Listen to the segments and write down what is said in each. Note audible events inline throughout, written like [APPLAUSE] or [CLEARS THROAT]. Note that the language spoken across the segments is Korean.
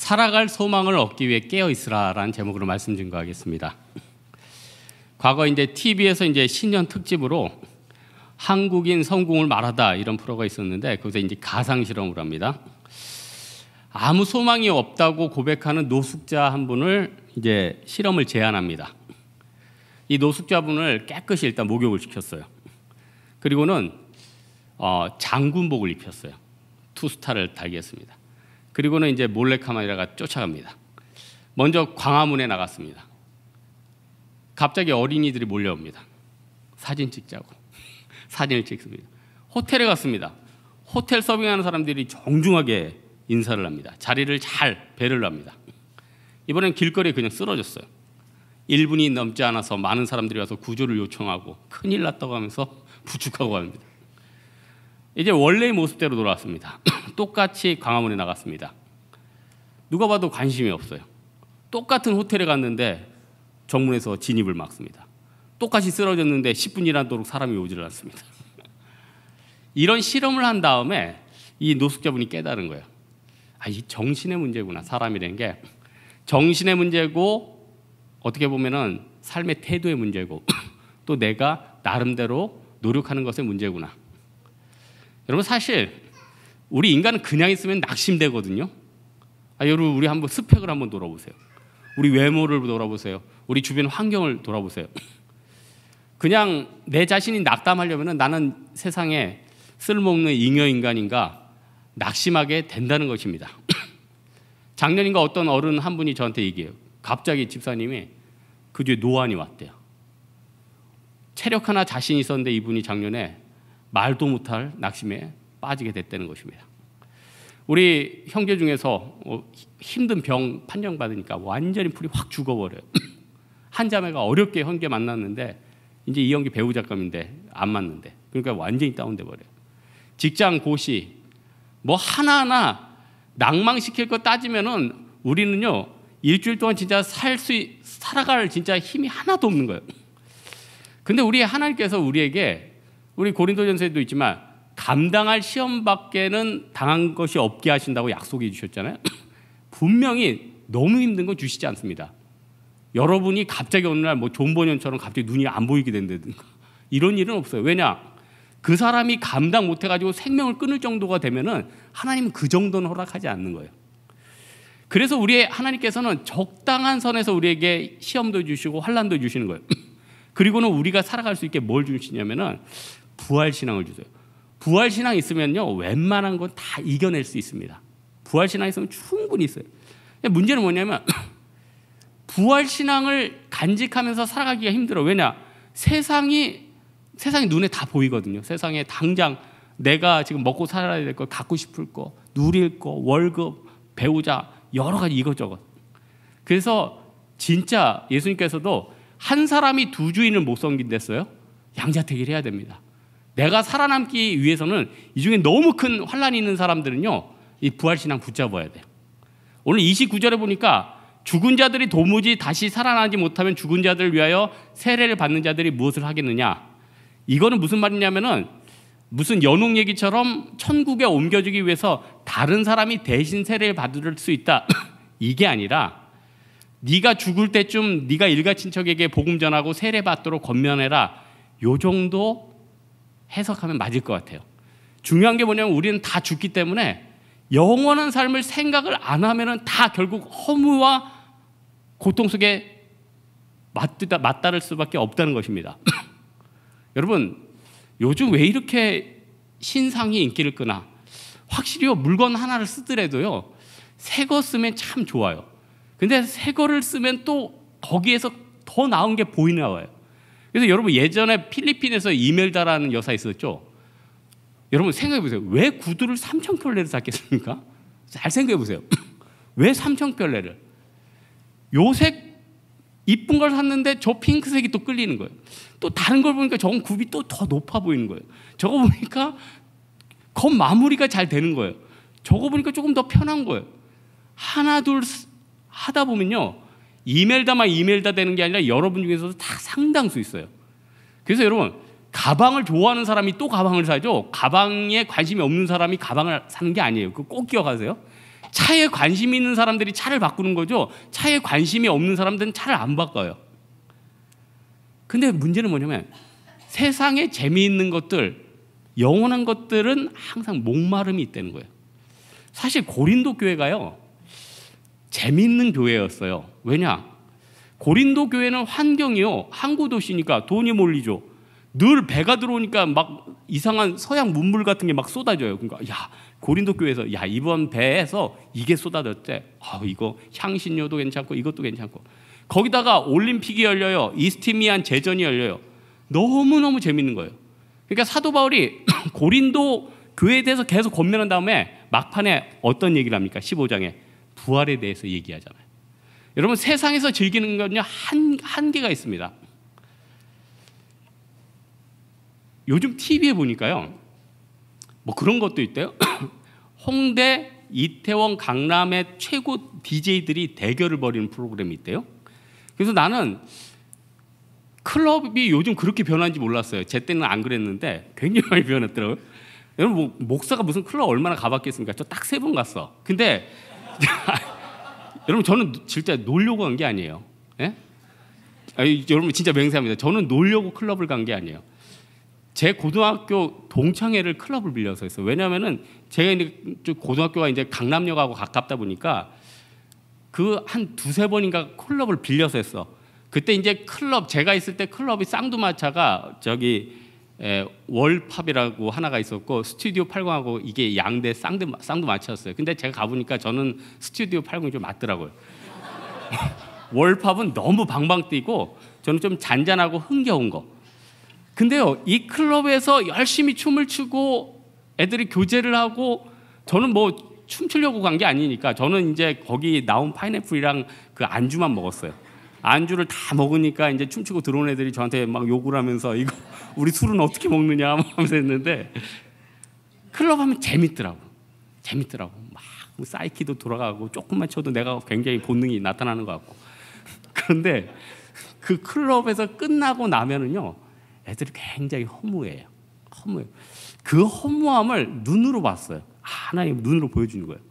살아갈 소망을 얻기 위해 깨어 있으라라는 제목으로 말씀 증거하겠습니다. 과거 이제 TV에서 이제 신년 특집으로 한국인 성공을 말하다 이런 프로가 있었는데 거기서 이제 가상 실험을 합니다. 아무 소망이 없다고 고백하는 노숙자 한 분을 이제 실험을 제안합니다. 이 노숙자분을 깨끗이 일단 목욕을 시켰어요. 그리고는 어, 장군복을 입혔어요. 투스타를 달게 습니다 그리고는 이제 몰래 카메라가 쫓아갑니다. 먼저 광화문에 나갔습니다. 갑자기 어린이들이 몰려옵니다. 사진 찍자고 [LAUGHS] 사진을 찍습니다. 호텔에 갔습니다. 호텔 서빙하는 사람들이 정중하게 인사를 합니다. 자리를 잘 배를 합니다. 이번엔 길거리에 그냥 쓰러졌어요. 1분이 넘지 않아서 많은 사람들이 와서 구조를 요청하고 큰일 났다고 하면서 [LAUGHS] 부축하고 갑니다. 이제 원래의 모습대로 돌아왔습니다. 똑같이 광화문에 나갔습니다. 누가 봐도 관심이 없어요. 똑같은 호텔에 갔는데 정문에서 진입을 막습니다. 똑같이 쓰러졌는데 10분이라도록 사람이 오지를 않습니다. [LAUGHS] 이런 실험을 한 다음에 이 노숙자분이 깨달은 거예요. 아, 이 정신의 문제구나. 사람이라는 게 정신의 문제고 어떻게 보면은 삶의 태도의 문제고 [CLEARS THROAT] 또 내가 나름대로 노력하는 것의 문제구나. 여러분 사실 우리 인간은 그냥 있으면 낙심되거든요. 아, 여러분 우리 한번 스펙을 한번 돌아보세요. 우리 외모를 돌아보세요. 우리 주변 환경을 돌아보세요. 그냥 내 자신이 낙담하려면 나는 세상에 쓸모없는 잉여 인간인가 낙심하게 된다는 것입니다. [CLEARS THROAT] 작년인가 어떤 어른 한 분이 저한테 얘기해요. 갑자기 집사님이 그 뒤에 노안이 왔대요. 체력 하나 자신 있었는데 이분이 작년에 말도 못할 낙심에 빠지게 됐다는 것입니다. 우리 형제 중에서 뭐 힘든 병 판정받으니까 완전히 풀이 확 죽어버려요. [CLEARS THROAT] 한 자매가 어렵게 형제 만났는데 이제 이 형제 배우 작감인데 안 맞는데 그러니까 완전히 다운돼 버려요. 직장 고시 뭐 하나하나 낭망시킬 거 따지면은 우리는요 일주일 동안 진짜 살 수 살아갈 진짜 힘이 하나도 없는 거예요. [CLEARS THROAT] 근데 우리 하나님께서 우리에게 우리 고린도전서에도 있지만 감당할 시험밖에는 당한 것이 없게 하신다고 약속해 주셨잖아요. [CLEARS THROAT] 분명히 너무 힘든 건 주시지 않습니다. 여러분이 갑자기 어느 날뭐 존버년처럼 갑자기 눈이 안 보이게 된다든가 [LAUGHS] 이런 일은 없어요. 왜냐? 그 사람이 감당 못 해가지고 생명을 끊을 정도가 되면은 하나님은 그 정도는 허락하지 않는 거예요. 그래서 우리 하나님께서는 적당한 선에서 우리에게 시험도 주시고 환란도 주시는 거예요. [CLEARS THROAT] 그리고는 우리가 살아갈 수 있게 뭘 주시냐면은 부활 신앙을 주세요. 부활 신앙 있으면요 웬만한 건 다 이겨낼 수 있습니다. 부활 신앙 있으면 충분히 있어요. 문제는 뭐냐면 [CLEARS THROAT] 부활 신앙을 간직하면서 살아가기가 힘들어. 왜냐 세상이 세상이 눈에 다 보이거든요. 세상에 당장 내가 지금 먹고 살아야 될 거, 갖고 싶을 거, 누릴 거, 월급, 배우자 여러 가지 이것저것. 그래서 진짜 예수님께서도 한 사람이 두 주인을 못 섬긴댔어요. 양자택일 해야 됩니다. 내가 살아남기 위해서는 이 중에 너무 큰 환란이 있는 사람들은요. 이 부활신앙 붙잡아야 돼요. 오늘 29절에 보니까 죽은 자들이 도무지 다시 살아나지 못하면 죽은 자들을 위하여 세례를 받는 자들이 무엇을 하겠느냐. 이거는 무슨 말이냐면은 무슨 연옥 얘기처럼 천국에 옮겨주기 위해서 다른 사람이 대신 세례를 받을 수 있다. [COUGHS] 이게 아니라 네가 죽을 때쯤 네가 일가 친척에게 복음 전하고 세례 받도록 권면해라. 요 정도 해석하면 맞을 것 같아요. 중요한 게 뭐냐면 우리는 다 죽기 때문에 영원한 삶을 생각을 안 하면은 다 결국 허무와 고통 속에 맞다, 맞다를 수밖에 없다는 것입니다. [CLEARS THROAT] 여러분, 요즘 왜 이렇게 신상이 인기를 끄나? 확실히 물건 하나를 쓰더라도요, 새 거 쓰면 참 좋아요. 근데 새 거를 쓰면 또 거기에서 더 나은 게 보이나 봐요. 그래서 여러분 예전에 필리핀에서 이멜다라는 여사 있었죠? 여러분 생각해 보세요. 왜 구두를 삼천 켤레를 샀겠습니까? 잘 생각해 보세요. [CLEARS THROAT] 왜삼천 켤레를? 요색 이쁜 걸 샀는데 저 핑크색이 또 끌리는 거예요. 또 다른 걸 보니까 저건 굽이 또 더 높아 보이는 거예요. 저거 보니까 겉 마무리가 잘 되는 거예요. 저거 보니까 조금 더 편한 거예요. 하나 둘 하다 보면요. 이멜다만 이멜다 되는 게 아니라 여러분 중에서도 다 상당수 있어요. 그래서 여러분 가방을 좋아하는 사람이 또 가방을 사죠. 가방에 관심이 없는 사람이 가방을 사는 게 아니에요. 그 꼭 기억하세요. 차에 관심 있는 사람들이 차를 바꾸는 거죠. 차에 관심이 없는 사람들은 차를 안 바꿔요. 근데 문제는 뭐냐면 세상에 재미있는 것들, 영원한 것들은 항상 목마름이 있다는 거예요. 사실 고린도 교회가요. 재밌는 교회였어요. 왜냐? 고린도 교회는 환경이요. 항구 도시니까 돈이 몰리죠. 늘 배가 들어오니까 막 이상한 서양 문물 같은 게 막 쏟아져요. 그러니까 야 고린도 교회에서 야 이번 배에서 이게 쏟아졌대. 아 이거 향신료도 괜찮고 이것도 괜찮고 거기다가 올림픽이 열려요. 이스티미안 제전이 열려요. 너무 너무 재밌는 거예요. 그러니까 사도 바울이 [CLEARS THROAT] 고린도 교회에 대해서 계속 권면한 다음에 막판에 어떤 얘기를 합니까? 15장에 부활에 대해서 얘기하잖아요. 여러분 세상에서 즐기는 건요 한 한계가 있습니다. 요즘 TV에 보니까요 뭐 그런 것도 있대요. [COUGHS] 홍대, 이태원, 강남의 최고 DJ들이 대결을 벌이는 프로그램이 있대요. 그래서 나는 클럽이 요즘 그렇게 변한지 몰랐어요. 제 때는 안 그랬는데 굉장히 많이 변했더라고요. 여러분 뭐, 목사가 무슨 클럽 얼마나 가봤겠습니까? 저 딱 세 번 갔어. 근데 [LAUGHS] 여러분 저는 진짜 놀려고 간 게 아니에요. 예? 아니, 여러분 진짜 맹세합니다. 저는 놀려고 클럽을 간 게 아니에요. 제 고등학교 동창회를 클럽을 빌려서 했어요. 왜냐하면은 제가 이제 고등학교가 이제 강남역하고 가깝다 보니까 그 한 두세 번인가 클럽을 빌려서 했어. 그때 이제 클럽 제가 있을 때 클럽이 쌍두마차가 저기 에, 예, 월팝이라고 하나가 있었고 스튜디오 팔공하고 이게 양대 쌍대 쌍도 맞췄어요. 근데 제가 가보니까 저는 스튜디오 팔공이좀 맞더라고요. [LAUGHS] 월팝은 너무 방방 뛰고 저는 좀 잔잔하고 흥겨운 거. 근데요 이 클럽에서 열심히 춤을 추고 애들이 교제를 하고 저는 뭐 춤추려고 간 게 아니니까 저는 이제 거기 나온 파인애플이랑 그 안주만 먹었어요. 안주를 다 먹으니까 이제 춤추고 들어온 애들이 저한테 막 욕을 하면서 이거 [LAUGHS] 우리 술은 어떻게 먹느냐 하면서 했는데 클럽 하면 재밌더라고. 재밌더라고. 막 뭐 사이키도 돌아가고 조금만 쳐도 내가 굉장히 본능이 나타나는 것 같고. [LAUGHS] 그런데 그 클럽에서 끝나고 나면은요. 애들이 굉장히 허무해요. 허무해요. 그 허무함을 눈으로 봤어요. 아, 하나의 눈으로 보여주는 거예요.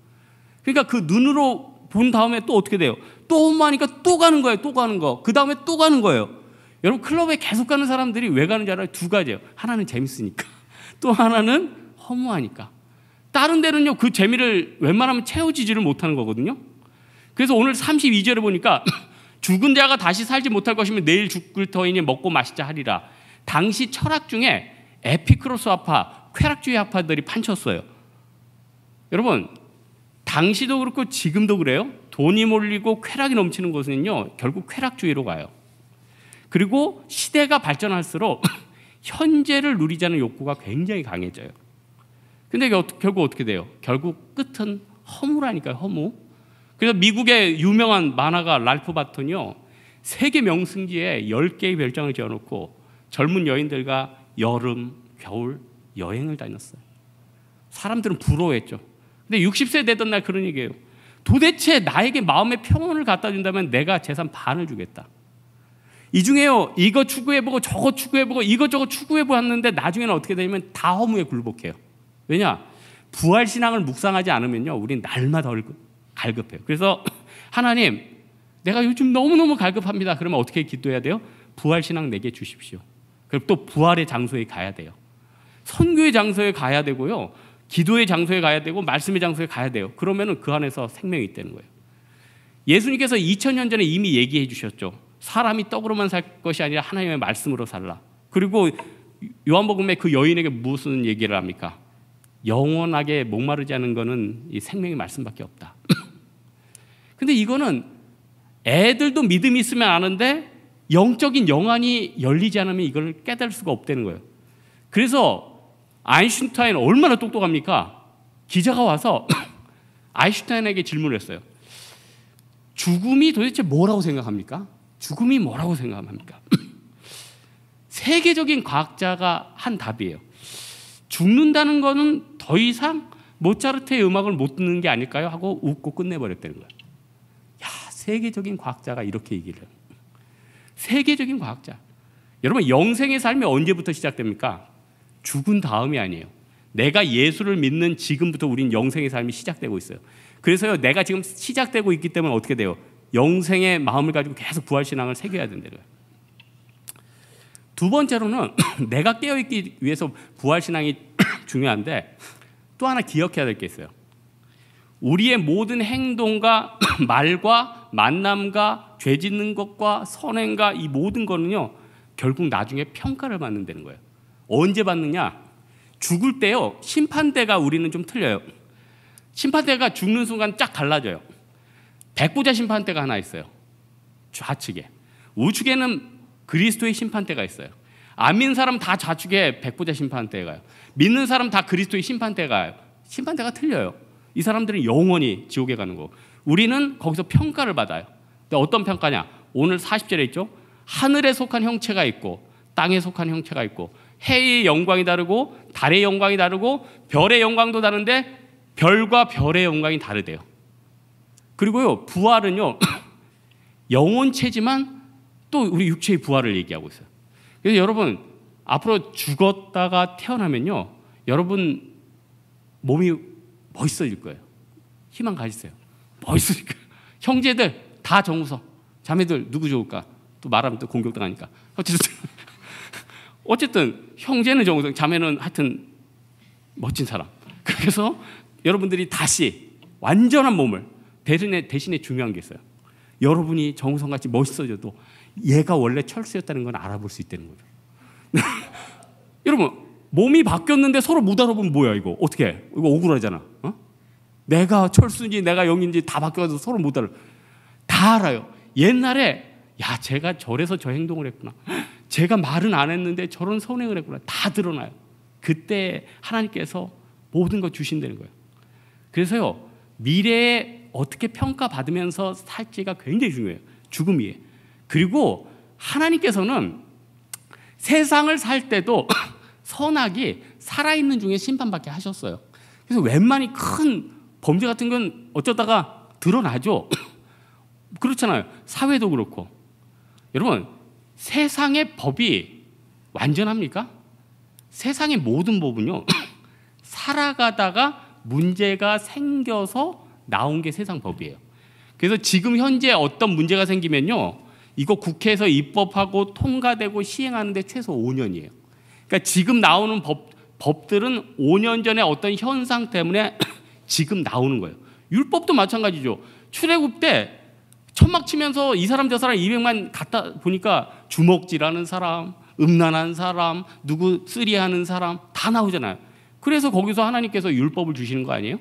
그러니까 그 눈으로 본 다음에 또 어떻게 돼요? 또 험마하니까 또 가는 거예요. 또 가는 거. 그 다음에 또 가는 거예요. 여러분 클럽에 계속 가는 사람들이 왜 가는지 알아요? 두 가지예요. 하나는 재밌으니까. [LAUGHS] 또 하나는 허무하니까. 다른 데는요. 그 재미를 웬만하면 채워지지를 못하는 거거든요. 그래서 오늘 32절에 보니까 [CLEARS THROAT] 죽은 자가 다시 살지 못할 것이면 내일 죽을 터이니 먹고 마시자 하리라. 당시 철학 중에 에피크로스 아파, 쾌락주의 아파들이 판쳤어요. 여러분, 당시도 그렇고 지금도 그래요. 돈이 몰리고 쾌락이 넘치는 곳은요, 결국 쾌락주의로 가요. 그리고 시대가 발전할수록 [LAUGHS] 현재를 누리자는 욕구가 굉장히 강해져요. 근데 결국 어떻게 돼요? 결국 끝은 허무라니까요, 허무. 그래서 미국의 유명한 만화가 랄프 바톤이요, 세계 명승지에 10개의 별장을 지어놓고 젊은 여인들과 여름, 겨울 여행을 다녔어요. 사람들은 부러워했죠. 근데 60세 되던 날 그런 얘기예요. 도대체 나에게 마음의 평온을 갖다 준다면 내가 재산 반을 주겠다. 이 중에요. 이거 추구해보고 저거 추구해보고 이것저것 추구해보았는데 나중에는 어떻게 되냐면 다 허무에 굴복해요. 왜냐? 부활신앙을 묵상하지 않으면요. 우린 날마다 갈급해요. 그래서 [CLEARS THROAT] 하나님, 내가 요즘 너무너무 갈급합니다. 그러면 어떻게 기도해야 돼요? 부활신앙 내게 주십시오. 그럼 또 부활의 장소에 가야 돼요. 선교의 장소에 가야 되고요. 기도의 장소에 가야 되고 말씀의 장소에 가야 돼요. 그러면은 그 안에서 생명이 있다는 거예요. 예수님께서 2000년 전에 이미 얘기해 주셨죠. 사람이 떡으로만 살 것이 아니라 하나님의 말씀으로 살라. 그리고 요한복음에 그 여인에게 무슨 얘기를 합니까? 영원하게 목마르지 않은 거는 이 생명의 말씀밖에 없다. [CLEARS THROAT] 근데 이거는 애들도 믿음이 있으면 아는데 영적인 영안이 열리지 않으면 이걸 깨달을 수가 없다는 거예요. 그래서 아인슈타인 얼마나 똑똑합니까? 기자가 와서 [COUGHS] 아인슈타인에게 질문을 했어요. 죽음이 도대체 뭐라고 생각합니까? 죽음이 뭐라고 생각합니까? [COUGHS] 세계적인 과학자가 한 답이에요. 죽는다는 거는 더 이상 모차르트의 음악을 못 듣는 게 아닐까요? 하고 웃고 끝내버렸다는 거예요. 야, 세계적인 과학자가 이렇게 얘기를 해요. 세계적인 과학자. 여러분, 영생의 삶이 언제부터 시작됩니까? 죽은 다음이 아니에요. 내가 예수를 믿는 지금부터 우린 영생의 삶이 시작되고 있어요. 그래서요, 내가 지금 시작되고 있기 때문에 어떻게 돼요? 영생의 마음을 가지고 계속 부활신앙을 새겨야 된다요두 번째로는 [CLEARS THROAT] 내가 깨어있기 위해서 부활신앙이 [CLEARS THROAT] 중요한데 또 하나 기억해야 될 게 있어요. 우리의 모든 행동과 [CLEARS THROAT] 말과 만남과 죄 짓는 것과 선행과 이 모든 거는요, 결국 나중에 평가를 받는다는 거예요. 언제 받느냐? 죽을 때요. 심판대가 우리는 좀 틀려요. 심판대가 죽는 순간 쫙 갈라져요. 백보자 심판대가 하나 있어요. 좌측에. 우측에는 그리스도의 심판대가 있어요. 안 믿는 사람 다 좌측에 백보자 심판대가 요 믿는 사람 다 그리스도의 심판대가 요 심판대가 틀려요. 이 사람들은 영원히 지옥에 가는 거. 우리는 거기서 평가를 받아요. 근데 어떤 평가냐? 오늘 40절에 있죠? 하늘에 속한 형체가 있고 땅에 속한 형체가 있고 해의 영광이 다르고 달의 영광이 다르고 별의 영광도 다른데 별과 별의 영광이 다르대요. 그리고요, 부활은요, [CLEARS THROAT] 영혼체지만 또 우리 육체의 부활을 얘기하고 있어요. 그래서 여러분, 앞으로 죽었다가 태어나면요, 여러분 몸이 멋있어질 거예요. 희망 가지세요. 멋있을 거예요. 형제들 다 정우성. 자매들 누구 좋을까? 또 말하면 또 공격당하니까. 어쨌든 어쨌든 형제는 정우성, 자매는 하여튼 멋진 사람. [LAUGHS] 그래서 여러분들이 다시 완전한 몸을 대신에, 대신에 중요한 게 있어요. 여러분이 정우성 같이 멋있어져도 얘가 원래 철수였다는 건 알아볼 수 있다는 거죠. [LAUGHS] 여러분 몸이 바뀌었는데 서로 못 알아보면 뭐야 이거 어떻게 해? 이거 억울하잖아. 어? 내가 철수인지 내가 영인지 다 바뀌어서 서로 못 알아. 다 알아요. 옛날에 야 제가 저래서 저 행동을 했구나. 제가 말은 안 했는데 저런 선행을 했구나. 다 드러나요. 그때 하나님께서 모든 걸 주신다는 거예요. 그래서요, 미래에 어떻게 평가받으면서 살지가 굉장히 중요해요. 죽음이에요. 그리고 하나님께서는 세상을 살 때도 [COUGHS] 선악이 살아있는 중에 심판받게 하셨어요. 그래서 웬만히 큰 범죄 같은 건 어쩌다가 드러나죠. [COUGHS] 그렇잖아요. 사회도 그렇고. 여러분, 세상의 법이 완전합니까? 세상의 모든 법은요, [CLEARS THROAT] 살아가다가 문제가 생겨서 나온 게 세상 법이에요. 그래서 지금 현재 어떤 문제가 생기면요, 이거 국회에서 입법하고 통과되고 시행하는데 최소 5년이에요. 그러니까 지금 나오는 법, 법들은 5년 전에 어떤 현상 때문에 [CLEARS THROAT] 지금 나오는 거예요. 율법도 마찬가지죠. 출애굽 때 천막 치면서 이 사람 저 사람 200만 갖다 보니까 주먹질하는 사람, 음란한 사람, 누구 쓰리하는 사람 다 나오잖아요. 그래서 거기서 하나님께서 율법을 주시는 거 아니에요?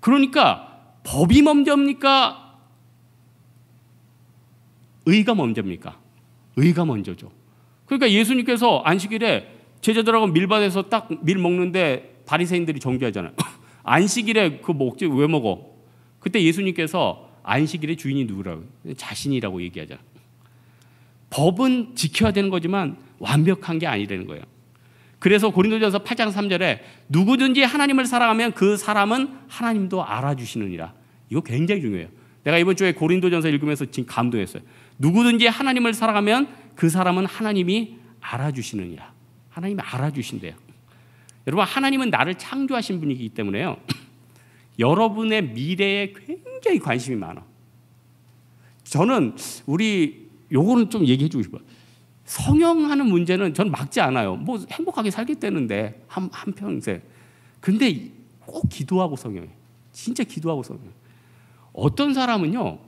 그러니까 법이 먼저입니까? 의가 먼저입니까? 의가 먼저죠. 그러니까 예수님께서 안식일에 제자들하고 밀밭에서 딱 밀 먹는데 바리새인들이 정죄하잖아요. [LAUGHS] 안식일에 그 먹지 왜 먹어? 그때 예수님께서 안식일의 주인이 누구라고? 자신이라고 얘기하잖아요. 법은 지켜야 되는 거지만 완벽한 게 아니라는 거예요. 그래서 고린도전서 8장 3절에 누구든지 하나님을 사랑하면 그 사람은 하나님도 알아주시느니라. 이거 굉장히 중요해요. 내가 이번 주에 고린도전서 읽으면서 지금 감동했어요. 누구든지 하나님을 사랑하면 그 사람은 하나님이 알아주시느니라. 하나님이 알아주신대요. 여러분 하나님은 나를 창조하신 분이기 때문에요. [CLEARS THROAT] 여러분의 미래에 굉장히 관심이 많아. 저는 우리 요거는 좀 얘기해 주고 싶어요. 성형하는 문제는 전 막지 않아요. 뭐 행복하게 살겠다는데 한, 한평생. 근데 꼭 기도하고 성형해. 진짜 기도하고 성형해. 어떤 사람은요,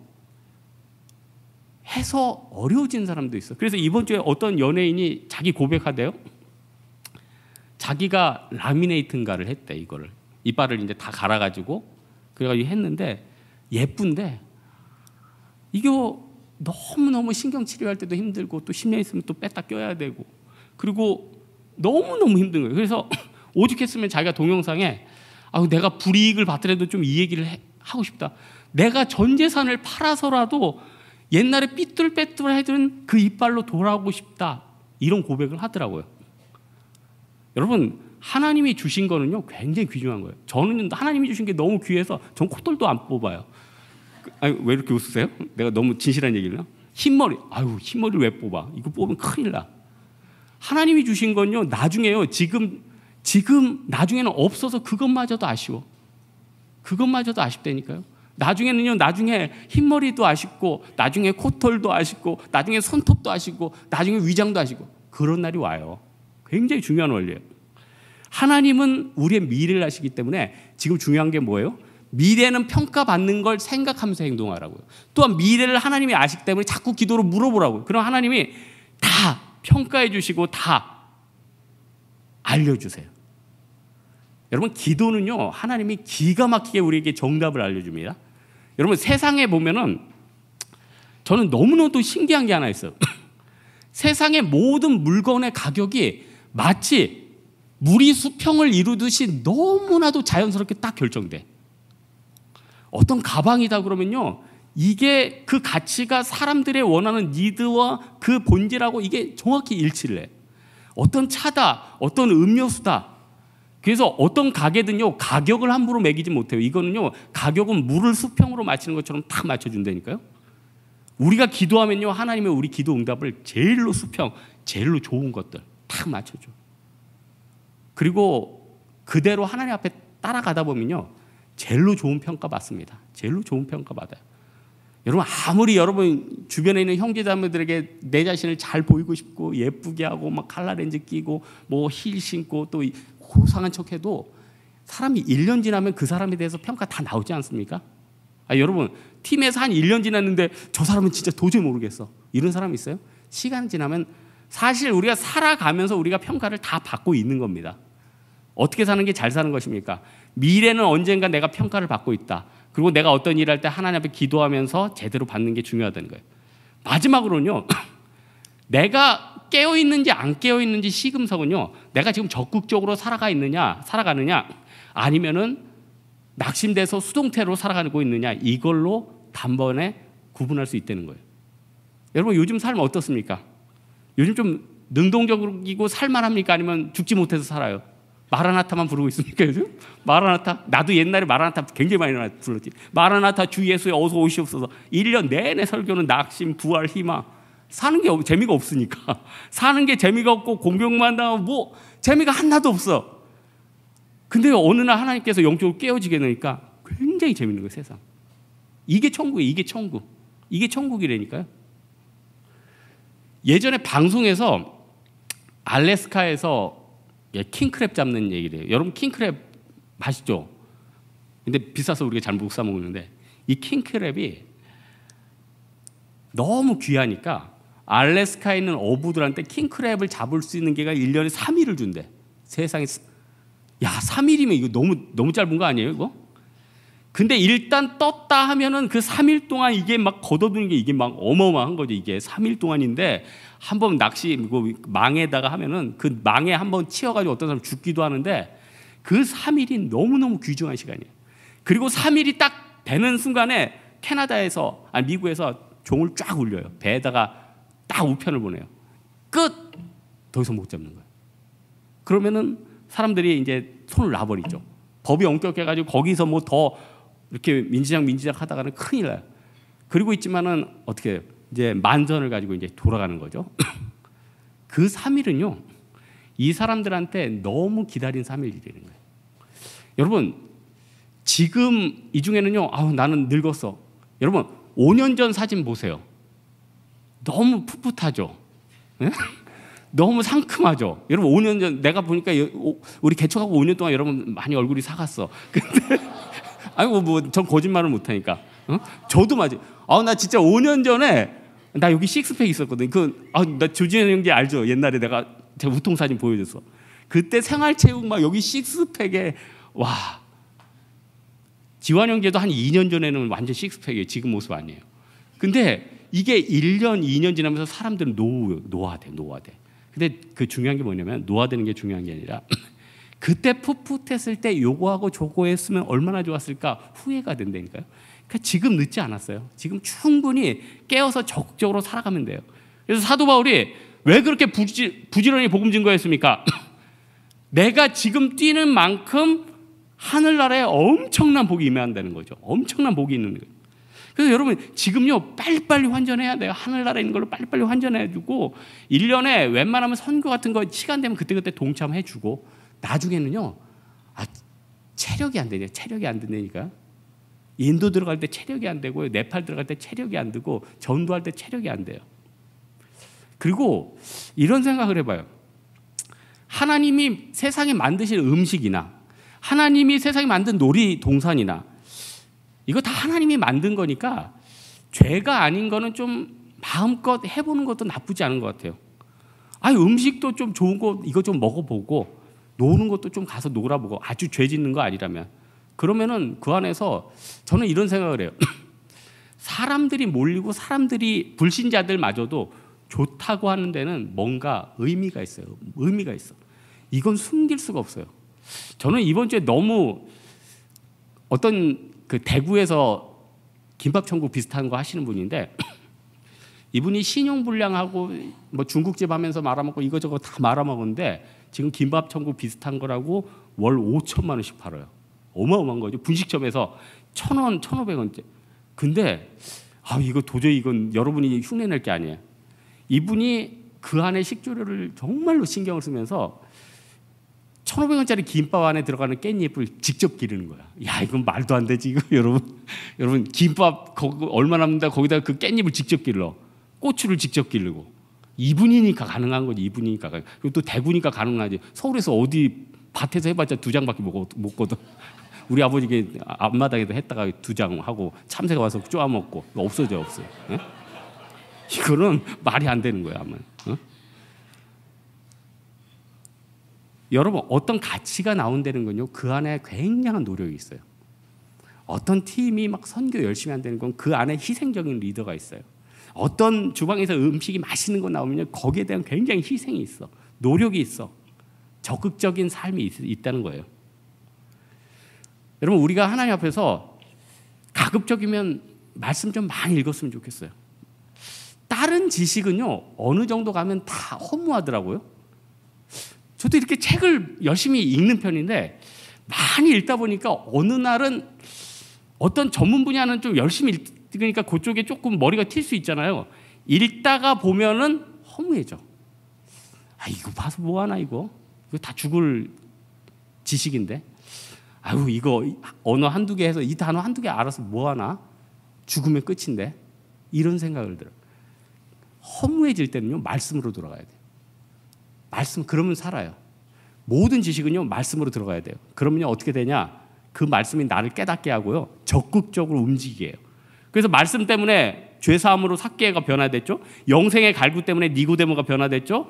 해서 어려워진 사람도 있어. 그래서 이번 주에 어떤 연예인이 자기 고백하대요. 자기가 라미네이트인가를 했대, 이거를. 이빨을 이제 다 갈아가지고. 그래가지고 했는데 예쁜데 이거 너무너무 신경 치료할 때도 힘들고 또 10년 있으면 또 뺐다 껴야 되고 그리고 너무너무 힘든 거예요. 그래서 [CLEARS THROAT] 오죽했으면 자기가 동영상에 아, 내가 불이익을 받더라도 좀 이 얘기를 해, 하고 싶다. 내가 전 재산을 팔아서라도 옛날에 삐뚤빼뚤해둔 그 이빨로 돌아오고 싶다. 이런 고백을 하더라고요. 여러분 하나님이 주신 거는요 굉장히 귀중한 거예요. 저는 하나님이 주신 게 너무 귀해서 전 콧돌도 안 뽑아요. 아니, 왜 이렇게 웃으세요? 내가 너무 진실한 얘기를 흰머리, 아유, 흰머리를 왜 뽑아? 이거 뽑으면 큰일 나. 하나님이 주신 건요, 나중에요, 지금, 지금, 나중에는 없어서 그것마저도 아쉬워. 그것마저도 아쉽다니까요. 나중에는요, 나중에 흰머리도 아쉽고, 나중에 코털도 아쉽고, 나중에 손톱도 아쉽고, 나중에 위장도 아쉽고, 그런 날이 와요. 굉장히 중요한 원리예요. 하나님은 우리의 미래를 아시기 때문에 지금 중요한 게 뭐예요? 미래는 평가받는 걸 생각하면서 행동하라고요. 또한 미래를 하나님이 아시기 때문에 자꾸 기도로 물어보라고요. 그럼 하나님이 다 평가해 주시고 다 알려주세요. 여러분, 기도는요, 하나님이 기가 막히게 우리에게 정답을 알려줍니다. 여러분, 세상에 보면은 저는 너무너도 신기한 게 하나 있어요. [LAUGHS] 세상의 모든 물건의 가격이 마치 물이 수평을 이루듯이 너무나도 자연스럽게 딱 결정돼. 어떤 가방이다 그러면요. 이게 그 가치가 사람들의 원하는 니드와 그 본질하고 이게 정확히 일치를 해. 어떤 차다, 어떤 음료수다. 그래서 어떤 가게든요, 가격을 함부로 매기지 못해요. 이거는요, 가격은 물을 수평으로 맞추는 것처럼 딱 맞춰준다니까요. 우리가 기도하면요, 하나님의 우리 기도 응답을 제일로 수평, 제일로 좋은 것들 딱 맞춰줘. 그리고 그대로 하나님 앞에 따라가다 보면요, 젤로 좋은 평가 받습니다. 젤로 좋은 평가 받아요. 여러분 아무리 여러분 주변에 있는 형제자매들에게 내 자신을 잘 보이고 싶고 예쁘게 하고 막 칼라렌즈 끼고 뭐 힐 신고 또 고상한 척해도 사람이 1년 지나면 그 사람에 대해서 평가 다 나오지 않습니까? 아, 여러분 팀에서 한 1년 지났는데 저 사람은 진짜 도저히 모르겠어 이런 사람 있어요? 시간 지나면 사실 우리가 살아가면서 우리가 평가를 다 받고 있는 겁니다. 어떻게 사는 게 잘 사는 것입니까? 미래는 언젠가 내가 평가를 받고 있다. 그리고 내가 어떤 일할 때 하나님 앞에 기도하면서 제대로 받는 게 중요하다는 거예요. 마지막으로는요. [CLEARS THROAT] 내가 깨어 있는지 안 깨어 있는지 시금석은요. 내가 지금 적극적으로 살아가 있느냐, 살아가느냐, 아니면은 낙심돼서 수동태로 살아가고 있느냐 이걸로 단번에 구분할 수 있다는 거예요. 여러분 요즘 삶 어떻습니까? 요즘 좀 능동적이고 살만합니까? 아니면 죽지 못해서 살아요? 마라나타만 부르고 있습니까 요즘? 마라나타? 나도 옛날에 마라나타 굉장히 많이 불렀지. 마라나타 주 예수의 어서 오시옵소서. 1년 내내 설교는 낙심, 부활, 희망. 사는 게 재미가 없으니까. [LAUGHS] 사는 게 재미가 없고 공격만 당하고 뭐 재미가 하나도 없어. 근데 어느 날 하나님께서 영적으로 깨어지게 되니까 굉장히 재밌는 거예요, 세상. 이게 천국이에요, 이게 천국. 이게 천국이라니까요. 예전에 방송에서 알래스카에서 예, 킹크랩 잡는 얘기래요. 여러분 킹크랩 맛있죠? 근데 비싸서 우리가 잘 못 사 먹는데 이 킹크랩이 너무 귀하니까 알래스카에 있는 어부들한테 킹크랩을 잡을 수 있는 게가 1년에 3일을 준대. 세상에 야, 3일이면 이거 너무 너무 짧은 거 아니에요, 이거? 근데 일단 떴다 하면은 그 3일 동안 이게 막 걷어두는 게 이게 막 어마어마한 거죠. 이게 3일 동안인데 한 번 낚시 뭐 망에다가 하면은 그 망에 한 번 치여가지고 어떤 사람 죽기도 하는데 그 3일이 너무너무 귀중한 시간이에요. 그리고 3일이 딱 되는 순간에 캐나다에서, 아니 미국에서 종을 쫙 울려요. 배에다가 딱 우편을 보내요. 끝! 더 이상 못 잡는 거예요. 그러면은 사람들이 이제 손을 놔버리죠. 법이 엄격해가지고 거기서 뭐더 이렇게 민지작 민지작 하다가는 큰일 나요. 그리고 있지만은 어떻게 이제 만전을 가지고 이제 돌아가는 거죠. [COUGHS] 그 3일은요. 이 사람들한테 너무 기다린 3일이 되는 거예요. 여러분 지금 이 중에는요. 아우 나는 늙었어. 여러분 5년 전 사진 보세요. 너무 풋풋하죠. 네? [LAUGHS] 너무 상큼하죠. 여러분 5년 전 내가 보니까 우리 개척하고 5년 동안 여러분 많이 얼굴이 사갔어. [LAUGHS] 근데 아이고 뭐 전 거짓말을 못하니까. 응? 어? 저도 맞아. 아나 진짜 5년 전에 나 여기 식스팩 있었거든. 그아나 조진현 형제 알죠? 옛날에 내가 제 우통 사진 보여줬어. 그때 생활체육 막 여기 식스팩에 와 지환 형제도 한 2년 전에는 완전 식스팩이에요. 지금 모습 아니에요. 근데 이게 1년, 2년 지나면서 사람들은 노, 노화돼, 노화돼. 근데 그 중요한 게 뭐냐면 노화되는 게 중요한 게 아니라 그때 풋풋했을 때 요거하고 저거 했으면 얼마나 좋았을까 후회가 된다니까요. 그러니까 지금 늦지 않았어요. 지금 충분히 깨어서 적극적으로 살아가면 돼요. 그래서 사도 바울이 왜 그렇게 부지, 부지런히 복음 증거했습니까? [CLEARS THROAT] 내가 지금 뛰는 만큼 하늘나라에 엄청난 복이 임한다는 거죠. 엄청난 복이 있는 거예요. 그래서 여러분 지금요 빨리빨리 환전해야 돼요. 하늘나라 있는 걸로 빨리빨리 환전해 주고 1년에 웬만하면 선교 같은 거 시간 되면 그때그때 동참해 주고 나중에는요, 아, 체력이 안 되냐, 체력이 안되다니까 인도 들어갈 때 체력이 안되고 네팔 들어갈 때 체력이 안 되고, 전도할 때 체력이 안 돼요. 그리고 이런 생각을 해봐요. 하나님이 세상에 만드신 음식이나 하나님이 세상에 만든 놀이 동산이나 이거 다 하나님이 만든 거니까 죄가 아닌 거는 좀 마음껏 해보는 것도 나쁘지 않은 것 같아요. 아 음식도 좀 좋은 거 이거 좀 먹어보고 노는 것도 좀 가서 놀아보고 아주 죄 짓는 거 아니라면 그러면은 그 안에서 저는 이런 생각을 해요. [CLEARS THROAT] 사람들이 몰리고 사람들이 불신자들마저도 좋다고 하는 데는 뭔가 의미가 있어요. 의미가 있어. 이건 숨길 수가 없어요. 저는 이번 주에 너무 어떤 그 대구에서 김밥천국 비슷한 거 하시는 분인데 [CLEARS THROAT] 이분이 신용불량하고 뭐 중국집 하면서 말아먹고 이것저것다 말아먹는데 었 지금 김밥 천국 비슷한 거라고 월 5천만 원씩 팔아요. 어마어마한 거죠. 분식점에서 천 원, 천오백 원째. 근데 아 이거 도저히 이건 여러분이 흉내낼 게 아니에요. 이분이 그 안에 식재료를 정말로 신경을 쓰면서 1,500원짜리 김밥 안에 들어가는 깻잎을 직접 기르는 거야. 야, 이건 말도 안 되지, 이거 [LAUGHS] 여러분. 여러분, 김밥 거기 얼마 남는다 거기다가 그 깻잎을 직접 길러. 고추를 직접 기르고. 2분이니까 가능한 거지. 2분이니까. 그리고 또 대구니까 가능하지. 서울에서 어디 밭에서 해봤자 두 장밖에 못, 거든. [LAUGHS] 우리 아버지가 앞마당에서 했다가 두 장 하고 참새가 와서 쪼아 먹고 없어져 없어. 예? 이거는 [LAUGHS] 말이 안 되는 거야 아마. 여러분 어떤 가치가 나온다는 건요 그 안에 굉장한 노력이 있어요. 어떤 팀이 막 선교 열심히 한다는 건 그 안에 희생적인 리더가 있어요. 어떤 주방에서 음식이 맛있는 거 나오면 거기에 대한 굉장히 희생이 있어. 노력이 있어. 적극적인 삶이 있, 다는 거예요. 여러분, 우리가 하나님 앞에서 가급적이면 말씀 좀 많이 읽었으면 좋겠어요. 다른 지식은요, 어느 정도 가면 다 허무하더라고요. 저도 이렇게 책을 열심히 읽는 편인데, 많이 읽다 보니까 어느 날은 어떤 전문 분야는 좀 열심히 읽, 그러니까 그쪽에 조금 머리가 튈 수 있잖아요. 읽다가 보면은 허무해져. 아 이거 봐서 뭐 하나 이거 이거 다 죽을 지식인데. 아유 이거 언어 한두 개 해서 이 단어 한두 개 알아서 뭐 하나 죽음의 끝인데 이런 생각을 들어. 허무해질 때는요 말씀으로 돌아가야 돼. 말씀 그러면 살아요. 모든 지식은요 말씀으로 들어가야 돼요. 그러면요 어떻게 되냐? 그 말씀이 나를 깨닫게 하고요 적극적으로 움직이게 해요. 그래서 말씀 때문에 죄사함으로 삭개가 변화됐죠. 영생의 갈구 때문에 니고데모가 변화됐죠.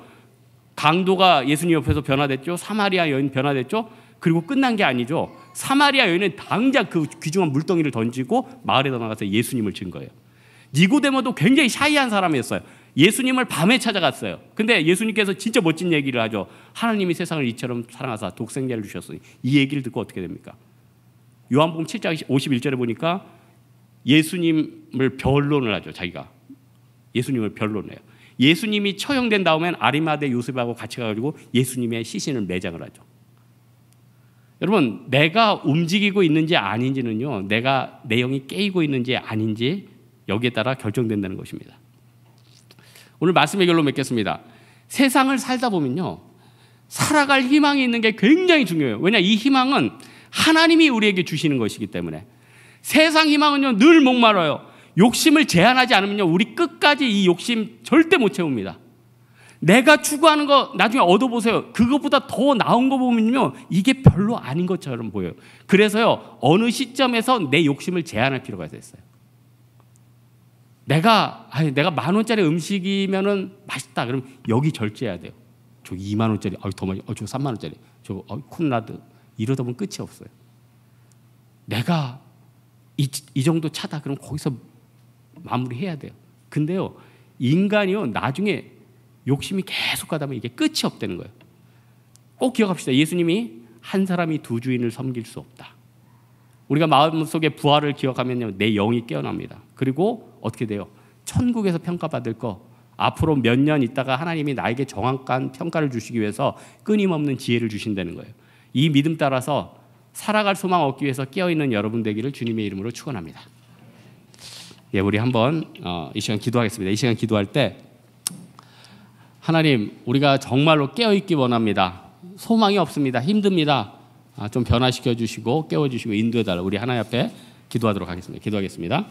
강도가 예수님 옆에서 변화됐죠. 사마리아 여인 변화됐죠. 그리고 끝난 게 아니죠. 사마리아 여인은 당장 그 귀중한 물덩이를 던지고 마을에 나가서 예수님을 증거해요. 니고데모도 굉장히 샤이한 사람이었어요. 예수님을 밤에 찾아갔어요. 근데 예수님께서 진짜 멋진 얘기를 하죠. 하나님이 세상을 이처럼 사랑하사 독생자를 주셨으니 이 얘기를 듣고 어떻게 됩니까? 요한복음 7장 51절에 보니까 예수님을 변론을 하죠. 자기가 예수님을 변론해요. 예수님이 처형된 다음엔 아리마대 요셉하고 같이 가가지고 예수님의 시신을 매장을 하죠. 여러분, 내가 움직이고 있는지 아닌지는요, 내가 내 영이 깨이고 있는지 아닌지 여기에 따라 결정된다는 것입니다. 오늘 말씀의 결론 맺겠습니다. 세상을 살다 보면요, 살아갈 희망이 있는 게 굉장히 중요해요. 왜냐, 이 희망은 하나님이 우리에게 주시는 것이기 때문에 세상 희망은요, 늘 목말라요. 욕심을 제한하지 않으면요, 우리 끝까지 이 욕심 절대 못 채웁니다. 내가 추구하는 거 나중에 얻어보세요. 그것보다 더 나은 거 보면요, 이게 별로 아닌 것처럼 보여요. 그래서요, 어느 시점에서 내 욕심을 제한할 필요가 있어요. 내가, 아니, 내가 만 원짜리 음식이면은 맛있다. 그럼 여기 절제해야 돼요. 저 2만 원짜리, 아, 더 많이, 어, 저 3만 원짜리, 저 어, 콘라드. 이러다 보면 끝이 없어요. 내가 이, 이 정도 차다. 그럼 거기서 마무리해야 돼요. 근데요, 인간이요, 나중에 욕심이 계속 가다 보면 이게 끝이 없다는 거예요. 꼭 기억합시다. 예수님이 한 사람이 두 주인을 섬길 수 없다. 우리가 마음속에 부활을 기억하면요, 내 영이 깨어납니다. 그리고 어떻게 돼요? 천국에서 평가받을 거, 앞으로 몇 년 있다가 하나님이 나에게 정확한 평가를 주시기 위해서 끊임없는 지혜를 주신다는 거예요. 이 믿음 따라서 살아갈 소망 얻기 위해서 깨어있는 여러분 되기를 주님의 이름으로 축원합니다. 예, 우리 한번 어, 이 시간 기도하겠습니다. 이 시간 기도할 때 하나님, 우리가 정말로 깨어있기 원합니다. 소망이 없습니다. 힘듭니다. 아, 좀 변화시켜 주시고 깨워 주시고 인도해 달라. 우리 하나님 앞에 기도하도록 하겠습니다. 기도하겠습니다.